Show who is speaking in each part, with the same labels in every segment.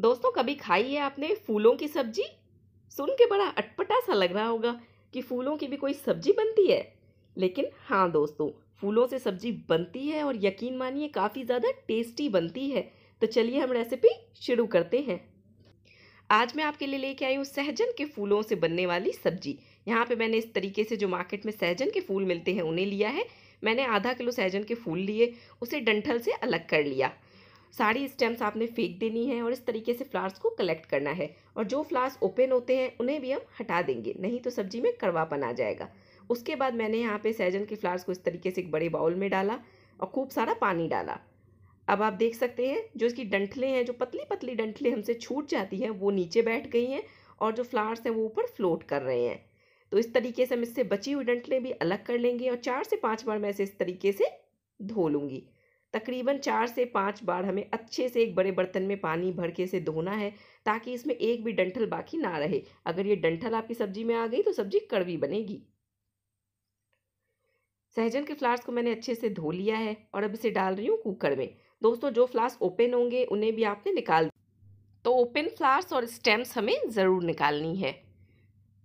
Speaker 1: दोस्तों कभी खाई है आपने फूलों की सब्जी सुन के बड़ा अटपटा सा लग रहा होगा कि फूलों की भी कोई सब्जी बनती है लेकिन हाँ दोस्तों फूलों से सब्जी बनती है और यकीन मानिए काफ़ी ज़्यादा टेस्टी बनती है तो चलिए हम रेसिपी शुरू करते हैं आज मैं आपके लिए लेके आई हूँ सहजन के फूलों से बनने वाली सब्जी यहाँ पे मैंने इस तरीके से जो मार्केट में सहजन के फूल मिलते हैं उन्हें लिया है मैंने आधा किलो सहजन के फूल लिए उसे डंठल से अलग कर लिया सारी स्टेम्स आपने फेंक देनी है और इस तरीके से फ्लावर्स को कलेक्ट करना है और जो फ्लावर्स ओपन होते हैं उन्हें भी हम हटा देंगे नहीं तो सब्जी में कड़वापन आ जाएगा उसके बाद मैंने यहाँ पे सैजन के फ्लावर्स को इस तरीके से एक बड़े बाउल में डाला और खूब सारा पानी डाला अब आप देख सकते हैं जो इसकी डंठले हैं जो पतली पतली डंठले हमसे छूट जाती हैं वो नीचे बैठ गई हैं और जो फ्लावर्स हैं वो ऊपर फ्लोट कर रहे हैं तो इस तरीके से हम इससे बची हुई डंठले भी अलग कर लेंगे और चार से पाँच बार मैं इसे इस तरीके से धो लूँगी तकरीबन चार से पाँच बार हमें अच्छे से एक बड़े बर्तन में पानी भर के से धोना है ताकि इसमें एक भी डंठल बाकी ना रहे अगर ये डंठल आपकी सब्जी में आ गई तो सब्जी कड़वी बनेगी सहजन के फ्लावर्स को मैंने अच्छे से धो लिया है और अब इसे डाल रही हूँ कुकर में दोस्तों जो फ्लावर्स ओपन होंगे उन्हें भी आपने निकाल तो ओपन फ्लावर्स और स्टेम्स हमें ज़रूर निकालनी है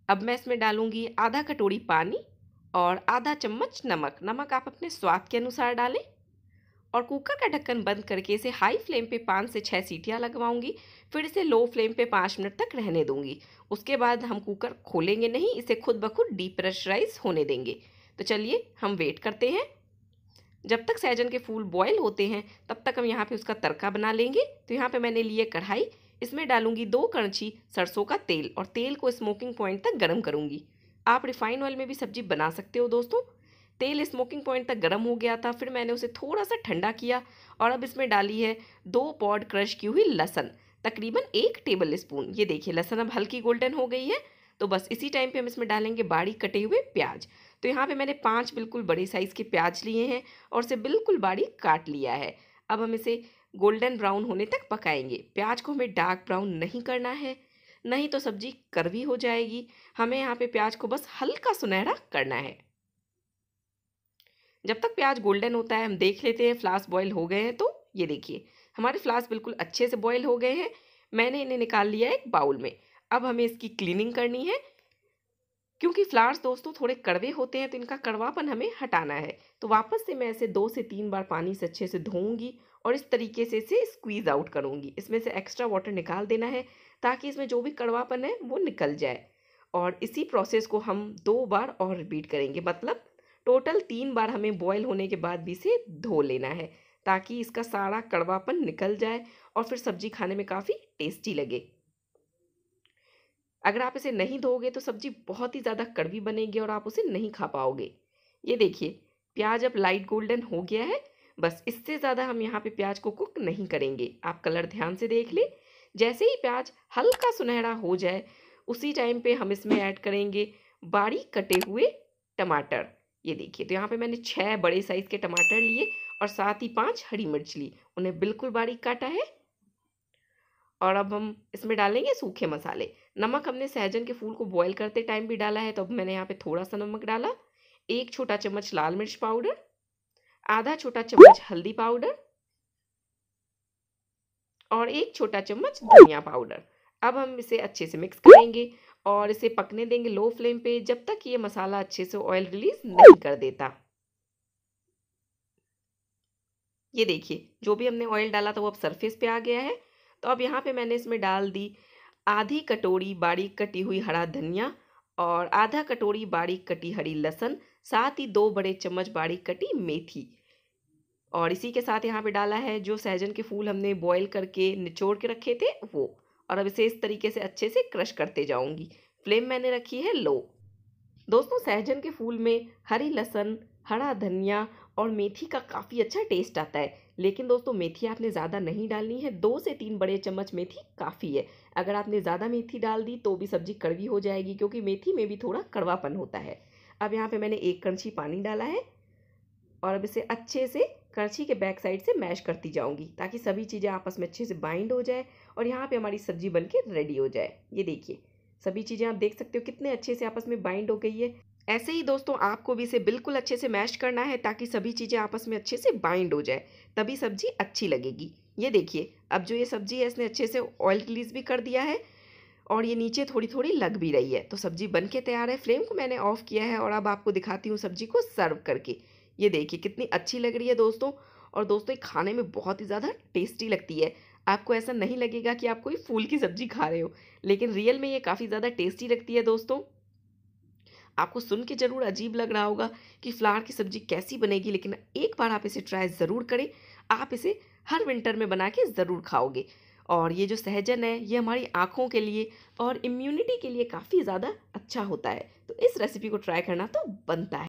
Speaker 1: अब मैं इसमें डालूँगी आधा कटोरी पानी और आधा चम्मच नमक नमक आप अपने स्वाद के अनुसार डालें और कुकर का ढक्कन बंद करके इसे हाई फ्लेम पे पाँच से छः सीटियाँ लगवाऊंगी फिर इसे लो फ्लेम पे पाँच मिनट तक रहने दूंगी उसके बाद हम कुकर खोलेंगे नहीं इसे खुद ब खुद प्रेशराइज होने देंगे तो चलिए हम वेट करते हैं जब तक सैजन के फूल बॉयल होते हैं तब तक हम यहाँ पर उसका तड़का बना लेंगे तो यहाँ पर मैंने लिए कढ़ाई इसमें डालूंगी दो कणछी सरसों का तेल और तेल को स्मोकिंग पॉइंट तक गर्म करूँगी आप रिफाइन ऑयल में भी सब्जी बना सकते हो दोस्तों तेल स्मोकिंग पॉइंट तक गर्म हो गया था फिर मैंने उसे थोड़ा सा ठंडा किया और अब इसमें डाली है दो पॉड क्रश की हुई लहसन तकरीबन एक टेबल स्पून ये देखिए लहसन अब हल्की गोल्डन हो गई है तो बस इसी टाइम पे हम इसमें डालेंगे बारीक कटे हुए प्याज तो यहाँ पे मैंने पांच बिल्कुल बड़े साइज़ के प्याज लिए हैं और इसे बिल्कुल बारीक काट लिया है अब हम इसे गोल्डन ब्राउन होने तक पकाएंगे प्याज को हमें डार्क ब्राउन नहीं करना है नहीं तो सब्जी करवी हो जाएगी हमें यहाँ पे प्याज को बस हल्का सुनहरा करना है जब तक प्याज गोल्डन होता है हम देख लेते हैं फ्लास बॉयल हो गए हैं तो ये देखिए हमारे फ्लास बिल्कुल अच्छे से बॉयल हो गए हैं मैंने इन्हें निकाल लिया है एक बाउल में अब हमें इसकी क्लीनिंग करनी है क्योंकि फ्लावर्स दोस्तों थोड़े कड़वे होते हैं तो इनका कड़वापन हमें हटाना है तो वापस से मैं इसे दो से तीन बार पानी से अच्छे से धोऊंगी और इस तरीके से इसे स्क्वीज़ आउट करूँगी इसमें से एक्स्ट्रा वाटर निकाल देना है ताकि इसमें जो भी कड़वापन है वो निकल जाए और इसी प्रोसेस को हम दो बार और रिपीट करेंगे मतलब टोटल तीन बार हमें बॉयल होने के बाद भी इसे धो लेना है ताकि इसका सारा कड़वापन निकल जाए और फिर सब्जी खाने में काफ़ी टेस्टी लगे अगर आप इसे नहीं धोगे तो सब्जी बहुत ही ज़्यादा कड़वी बनेगी और आप उसे नहीं खा पाओगे ये देखिए प्याज अब लाइट गोल्डन हो गया है बस इससे ज़्यादा हम यहाँ पे प्याज को कुक नहीं करेंगे आप कलर ध्यान से देख लें जैसे ही प्याज हल्का सुनहरा हो जाए उसी टाइम पे हम इसमें ऐड करेंगे बारीक कटे हुए टमाटर ये देखिए तो यहाँ पे मैंने छः बड़े साइज़ के टमाटर लिए और साथ ही पांच हरी मिर्च ली उन्हें बिल्कुल बारीक काटा है और अब हम इसमें डालेंगे सूखे मसाले नमक हमने सहजन के फूल को बॉईल करते टाइम भी डाला है तो अब मैंने यहाँ पे थोड़ा सा नमक डाला एक छोटा चम्मच लाल मिर्च पाउडर आधा छोटा चम्मच हल्दी पाउडर और एक छोटा चम्मच धनिया पाउडर अब हम इसे अच्छे से मिक्स करेंगे और इसे पकने देंगे लो फ्लेम पे जब तक ये मसाला अच्छे से ऑयल रिलीज नहीं कर देता ये देखिए जो भी हमने ऑयल डाला था वो अब सरफेस पे आ गया है तो अब यहाँ पे मैंने इसमें डाल दी आधी कटोरी बारीक कटी हुई हरा धनिया और आधा कटोरी बारीक कटी हरी लहसन साथ ही दो बड़े चम्मच बारीक कटी मेथी और इसी के साथ यहाँ पे डाला है जो सहजन के फूल हमने बॉईल करके निचोड़ के रखे थे वो और अब इसे इस तरीके से अच्छे से क्रश करते जाऊंगी फ्लेम मैंने रखी है लो दोस्तों सहजन के फूल में हरी लहसन हरा धनिया और मेथी का काफ़ी अच्छा टेस्ट आता है लेकिन दोस्तों मेथी आपने ज़्यादा नहीं डालनी है दो से तीन बड़े चम्मच मेथी काफ़ी है अगर आपने ज़्यादा मेथी डाल दी तो भी सब्ज़ी कड़वी हो जाएगी क्योंकि मेथी में भी थोड़ा कड़वापन होता है अब यहाँ पे मैंने एक कणछी पानी डाला है और अब इसे अच्छे से करछी के बैक साइड से मैश करती जाऊंगी ताकि सभी चीज़ें आपस में अच्छे से बाइंड हो जाए और यहाँ पे हमारी सब्जी बन के रेडी हो जाए ये देखिए सभी चीज़ें आप देख सकते हो कितने अच्छे से आपस में बाइंड हो गई है ऐसे ही दोस्तों आपको भी इसे बिल्कुल अच्छे से मैश करना है ताकि सभी चीज़ें आपस में अच्छे से बाइंड हो जाए तभी सब्जी अच्छी लगेगी ये देखिए अब जो ये सब्जी है इसने अच्छे से ऑयल रिलीज भी कर दिया है और ये नीचे थोड़ी थोड़ी लग भी रही है तो सब्जी बन के तैयार है फ्लेम को मैंने ऑफ किया है और अब आपको दिखाती हूँ सब्जी को सर्व करके ये देखिए कितनी अच्छी लग रही है दोस्तों और दोस्तों ये खाने में बहुत ही ज़्यादा टेस्टी लगती है आपको ऐसा नहीं लगेगा कि आप कोई फूल की सब्जी खा रहे हो लेकिन रियल में ये काफ़ी ज़्यादा टेस्टी लगती है दोस्तों आपको सुन के ज़रूर अजीब लग रहा होगा कि फ्लावर की सब्ज़ी कैसी बनेगी लेकिन एक बार आप इसे ट्राई ज़रूर करें आप इसे हर विंटर में बना के ज़रूर खाओगे और ये जो सहजन है ये हमारी आँखों के लिए और इम्यूनिटी के लिए काफ़ी ज़्यादा अच्छा होता है तो इस रेसिपी को ट्राई करना तो बनता है